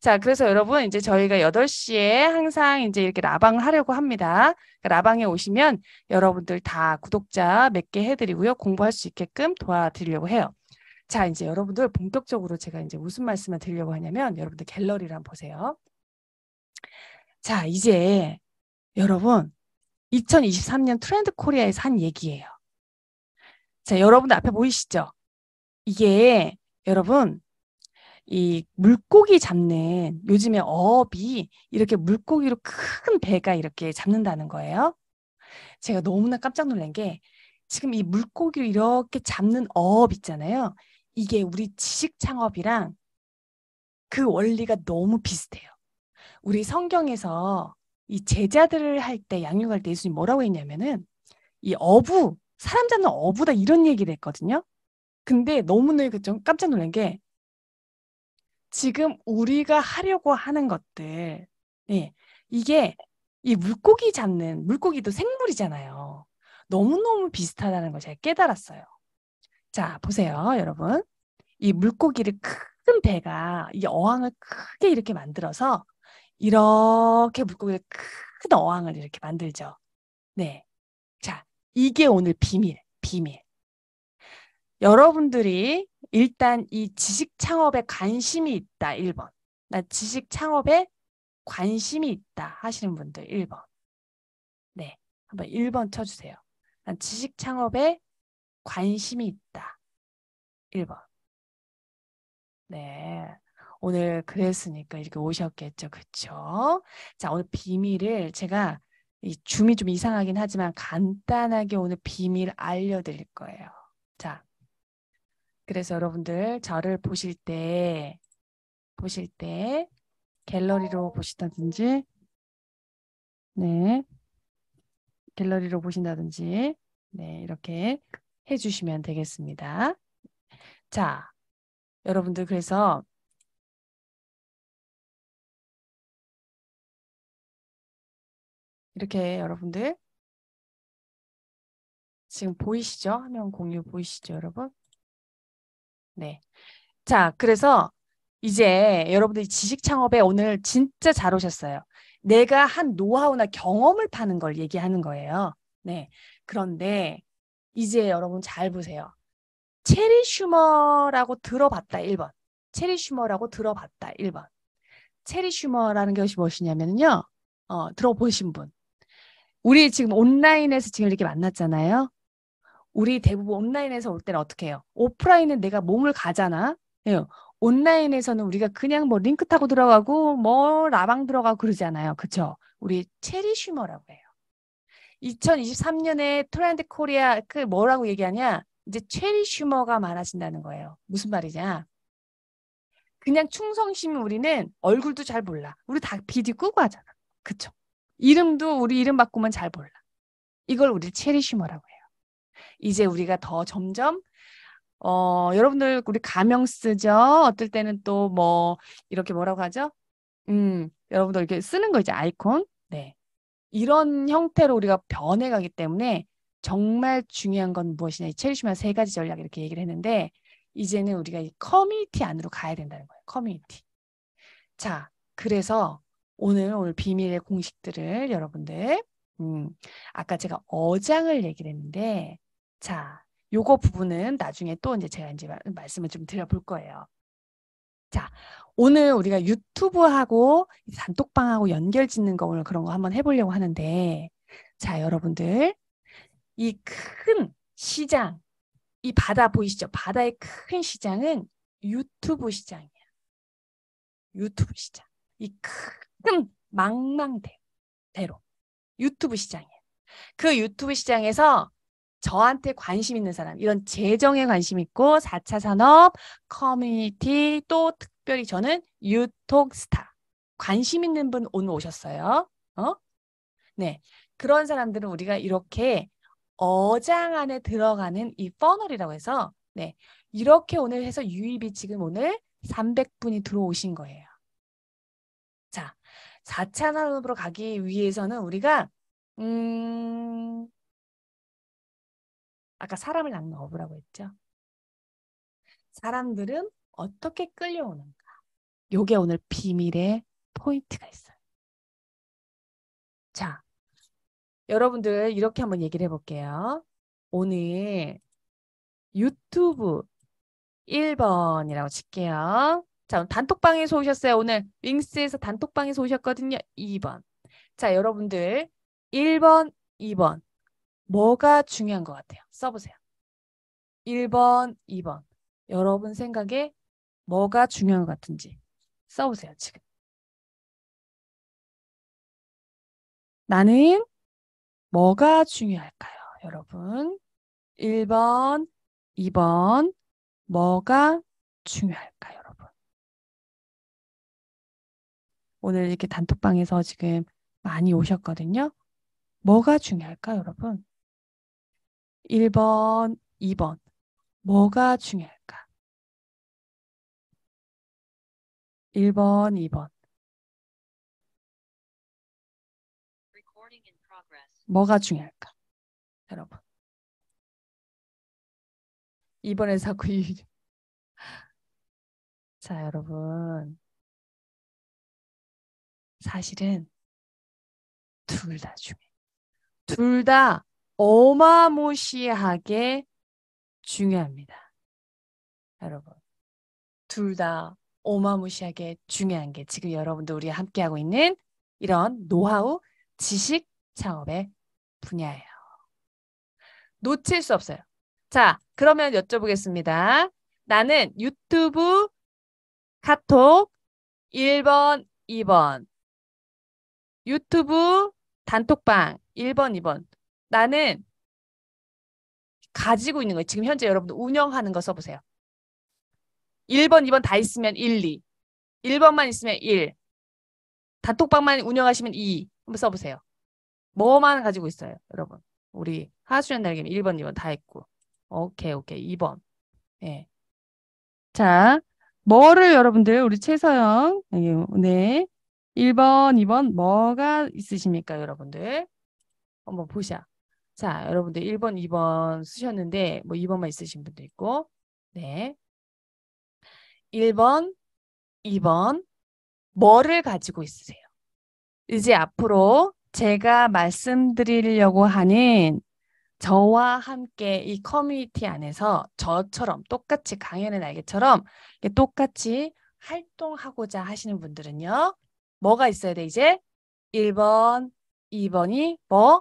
자, 그래서 여러분 이제 저희가 8시에 항상 이제 이렇게 라방을 하려고 합니다. 그러니까 라방에 오시면 여러분들 다 구독자 몇 개 해드리고요. 공부할 수 있게끔 도와드리려고 해요. 자, 이제 여러분들 본격적으로 제가 이제 무슨 말씀을 드리려고 하냐면 여러분들 갤러리를 한번 보세요. 자, 이제 여러분 2023년 트렌드 코리아에서 한 얘기예요. 자, 여러분들 앞에 보이시죠? 이게 여러분 이 물고기 잡는 요즘에 어업이 이렇게 물고기로 큰 배가 이렇게 잡는다는 거예요. 제가 너무나 깜짝 놀란 게 지금 이 물고기를 이렇게 잡는 어업 있잖아요. 이게 우리 지식 창업이랑 그 원리가 너무 비슷해요. 우리 성경에서 이 제자들을 할 때 양육할 때 예수님 뭐라고 했냐면은 이 어부 사람 잡는 어부다 이런 얘기를 했거든요. 근데 너무나 그 좀 깜짝 놀란 게 지금 우리가 하려고 하는 것들, 네, 이게 이 물고기 잡는 물고기도 생물이잖아요. 너무너무 비슷하다는 걸 제가 깨달았어요. 자, 보세요, 여러분. 이 물고기를 큰 배가 이 어항을 크게 이렇게 만들어서 이렇게 물고기를 큰 어항을 이렇게 만들죠. 네. 자, 이게 오늘 비밀, 비밀. 여러분들이 일단 이 지식 창업에 관심이 있다. 1번. 나 지식 창업에 관심이 있다 하시는 분들 1번. 네. 한번 1번 쳐주세요. 난 지식 창업에 관심이 있다. 1번. 네. 오늘 그랬으니까 이렇게 오셨겠죠. 그쵸? 자, 오늘 비밀을 제가 이 줌이 좀 이상하긴 하지만 간단하게 오늘 비밀 알려드릴 거예요. 자, 그래서 여러분들 저를 보실 때 보실 때 갤러리로 보신다든지 네 갤러리로 보신다든지 네 이렇게 해주시면 되겠습니다. 자 여러분들 그래서 이렇게 여러분들 지금 보이시죠? 화면 공유 보이시죠, 여러분? 네. 자, 그래서 이제 여러분들이 지식 창업에 오늘 진짜 잘 오셨어요. 내가 한 노하우나 경험을 파는 걸 얘기하는 거예요. 네. 그런데 이제 여러분 잘 보세요. 체리 슈머라고 들어봤다 1번. 체리 슈머라고 들어봤다 1번. 체리 슈머라는 것이 무엇이냐면요. 어, 들어보신 분. 우리 지금 온라인에서 지금 이렇게 만났잖아요. 우리 대부분 온라인에서 올 때는 어떻게 해요? 오프라인은 내가 몸을 가잖아. 예. 온라인에서는 우리가 그냥 뭐 링크 타고 들어가고 뭐 라방 들어가고 그러잖아요. 그렇죠? 우리 체리슈머라고 해요. 2023년에 트렌드 코리아 그 뭐라고 얘기하냐? 이제 체리슈머가 많아진다는 거예요. 무슨 말이냐? 그냥 충성심 우리는 얼굴도 잘 몰라. 우리 다 비디오 끄고 하잖아. 그쵸? 이름도 우리 이름 바꾸면 잘 몰라. 이걸 우리 체리슈머라고 해요. 이제 우리가 더 점점 어, 여러분들 우리 가명 쓰죠. 어떨 때는 또 뭐 이렇게 뭐라고 하죠? 음, 여러분들 이렇게 쓰는 거 이제 아이콘. 네. 이런 형태로 우리가 변해가기 때문에 정말 중요한 건 무엇이냐. 이 체리슈만 세 가지 전략 이렇게 얘기를 했는데 이제는 우리가 이 커뮤니티 안으로 가야 된다는 거예요. 커뮤니티. 자, 그래서 오늘 오늘 비밀의 공식들을 여러분들 음, 아까 제가 어장을 얘기를 했는데 자, 요거 부분은 나중에 또 이제 제가 이제 말씀을 좀 드려볼 거예요. 자, 오늘 우리가 유튜브하고 단톡방하고 연결 짓는 거 오늘 그런 거 한번 해보려고 하는데, 자, 여러분들, 이 큰 시장, 이 바다 보이시죠? 바다의 큰 시장은 유튜브 시장이야. 유튜브 시장. 이 큰 망망대로 유튜브 시장이야. 그 유튜브 시장에서 저한테 관심 있는 사람, 이런 재정에 관심 있고 4차 산업, 커뮤니티, 또 특별히 저는 유톡스타. 관심 있는 분 오늘 오셨어요. 어? 네. 그런 사람들은 우리가 이렇게 어장 안에 들어가는 이 퍼널이라고 해서 네. 이렇게 오늘 해서 유입이 지금 오늘 300분이 들어오신 거예요. 자, 4차 산업으로 가기 위해서는 우리가 음, 아까 사람을 낳는 어부라고 했죠. 사람들은 어떻게 끌려오는가. 요게 오늘 비밀의 포인트가 있어요. 자, 여러분들 이렇게 한번 얘기를 해볼게요. 오늘 유튜브 1번이라고 칠게요. 자, 단톡방에서 오셨어요. 오늘 윙스에서 단톡방에서 오셨거든요. 2번. 자, 여러분들 1번, 2번 뭐가 중요한 것 같아요? 써보세요. 1번, 2번. 여러분 생각에 뭐가 중요한 것 같은지 써보세요, 지금. 나는 뭐가 중요할까요, 여러분? 1번, 2번. 뭐가 중요할까, 요 여러분? 오늘 이렇게 단톡방에서 지금 많이 오셨거든요. 뭐가 중요할까, 요 여러분? 1번, 2번. 뭐가 중요할까? 1번, 2번. 뭐가 중요할까? 여러분. 이번에 자꾸 이... 자, 여러분. 사실은 둘 다 중요해. 둘다 어마무시하게 중요합니다. 여러분, 둘 다 어마무시하게 중요한 게 지금 여러분도 우리 함께하고 있는 이런 노하우, 지식 창업의 분야예요. 놓칠 수 없어요. 자, 그러면 여쭤보겠습니다. 나는 유튜브, 카톡 1번, 2번. 유튜브, 단톡방 1번, 2번. 나는 가지고 있는 거예요. 지금 현재 여러분들 운영하는 거 써보세요. 1번, 2번 다 있으면 1, 2. 1번만 있으면 1. 단톡방만 운영하시면 2. 한번 써보세요. 뭐만 가지고 있어요, 여러분. 우리 하수연 달개미 1번, 2번 다 있고. 오케이, 오케이. 2번. 예. 자, 뭐를 여러분들, 우리 최서영. 네. 1번, 2번 뭐가 있으십니까, 여러분들? 한번 보시죠 자, 여러분들 1번, 2번 쓰셨는데 뭐 2번만 있으신 분도 있고. 네. 1번, 2번 뭐를 가지고 있으세요? 이제 앞으로 제가 말씀드리려고 하는 저와 함께 이 커뮤니티 안에서 저처럼 똑같이 강연의 날개처럼 똑같이 활동하고자 하시는 분들은요. 뭐가 있어야 돼 이제? 1번, 2번이 뭐?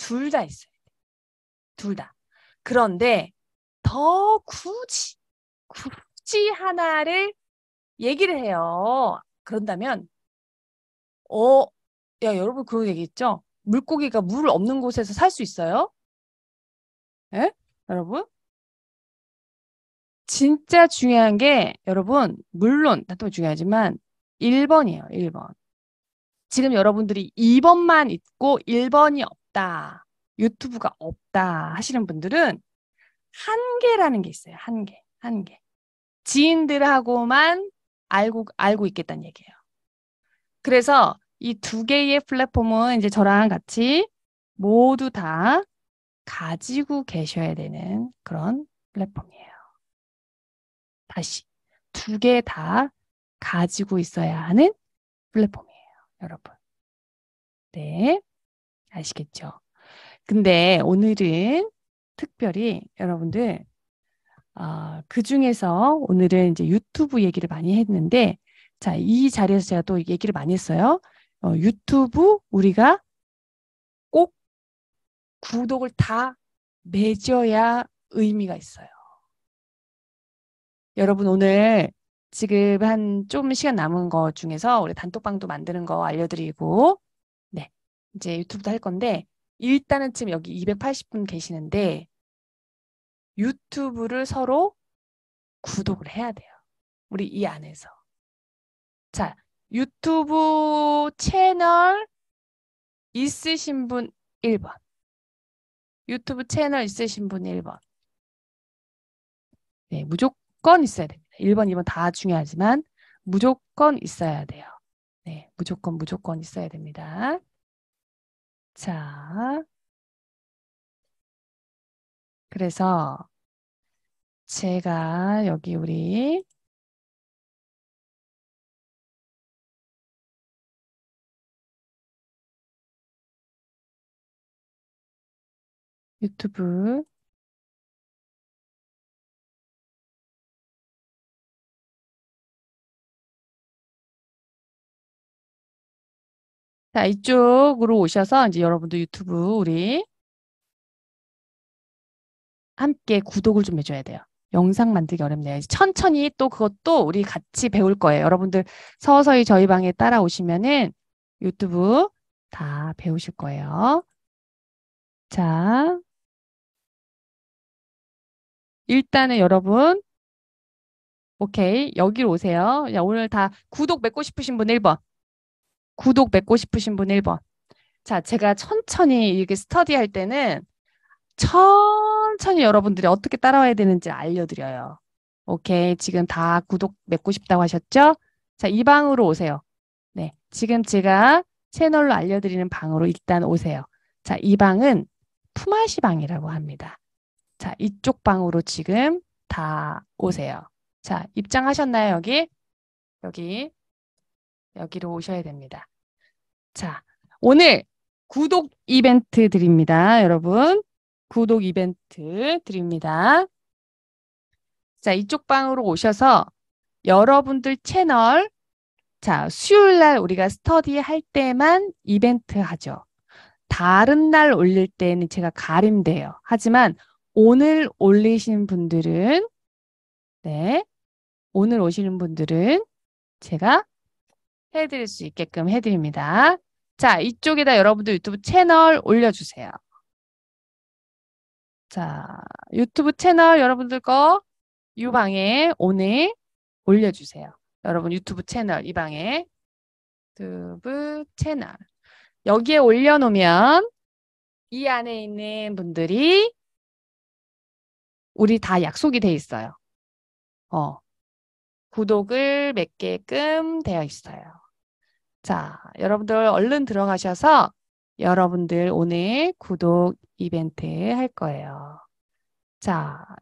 둘다 있어야 돼. 둘 다. 그런데 더 굳이 굳이 하나를 얘기를 해요. 그런다면 어, 야 여러분 그런 얘기 있죠? 물고기가 물 없는 곳에서 살 수 있어요? 예? 여러분? 진짜 중요한 게 여러분 물론 나도 중요하지만 1번이에요. 1번. 지금 여러분들이 2번만 있고 1번이 없 없다, 유튜브가 없다 하시는 분들은 한계라는 게 있어요. 한계, 한계. 지인들하고만 알고 알고 있겠다는 얘기예요. 그래서 이 두 개의 플랫폼은 이제 저랑 같이 모두 다 가지고 계셔야 되는 그런 플랫폼이에요. 다시 두 개 다 가지고 있어야 하는 플랫폼이에요, 여러분. 네. 아시겠죠? 근데 오늘은 특별히 여러분들 어, 그 중에서 오늘은 이제 유튜브 얘기를 많이 했는데 자, 이 자리에서 제가 또 얘기를 많이 했어요. 어, 유튜브 우리가 꼭 구독을 다 맺어야 의미가 있어요. 여러분 오늘 지금 한 좀 시간 남은 거 중에서 우리 단톡방도 만드는 거 알려드리고 이제 유튜브도 할 건데 일단은 지금 여기 280분 계시는데 유튜브를 서로 구독을 해야 돼요. 우리 이 안에서. 자, 유튜브 채널 있으신 분 1번. 유튜브 채널 있으신 분 1번. 네, 무조건 있어야 됩니다. 1번, 2번 다 중요하지만 무조건 있어야 돼요. 네, 무조건 무조건 있어야 됩니다. 자, 그래서 제가 여기 우리 유튜브 자, 이쪽으로 오셔서 이제 여러분도 유튜브 우리 함께 구독을 좀 해줘야 돼요. 영상 만들기 어렵네요. 천천히 또 그것도 우리 같이 배울 거예요. 여러분들 서서히 저희 방에 따라오시면은 유튜브 다 배우실 거예요. 자. 일단은 여러분, 오케이. 여기로 오세요. 야, 오늘 다 구독 맺고 싶으신 분 1번. 구독 맺고 싶으신 분 1번. 자, 제가 천천히 이게 스터디할 때는 천천히 여러분들이 어떻게 따라와야 되는지 알려드려요. 오케이. 지금 다 구독 맺고 싶다고 하셨죠? 자, 이 방으로 오세요. 네. 지금 제가 채널로 알려드리는 방으로 일단 오세요. 자, 이 방은 푸마시 방이라고 합니다. 자, 이쪽 방으로 지금 다 오세요. 자, 입장하셨나요, 여기? 여기, 여기로 오셔야 됩니다. 자, 오늘 구독 이벤트 드립니다. 여러분. 구독 이벤트 드립니다. 자, 이쪽 방으로 오셔서 여러분들 채널 자, 수요일 날 우리가 스터디 할 때만 이벤트 하죠. 다른 날 올릴 때는 제가 가림돼요. 하지만 오늘 올리신 분들은 네. 오늘 오시는 분들은 제가 해드릴 수 있게끔 해드립니다. 자, 이쪽에다 여러분들 유튜브 채널 올려주세요. 자, 유튜브 채널 여러분들 거 유방에 오늘 올려주세요. 여러분 유튜브 채널 이 방에 유튜브 채널 여기에 올려놓으면 이 안에 있는 분들이 우리 다 약속이 돼 있어요. 어, 구독을 맺게끔 되어 있어요. 자, 여러분들 얼른 들어가셔서 여러분들 오늘 구독 이벤트 할 거예요. 자.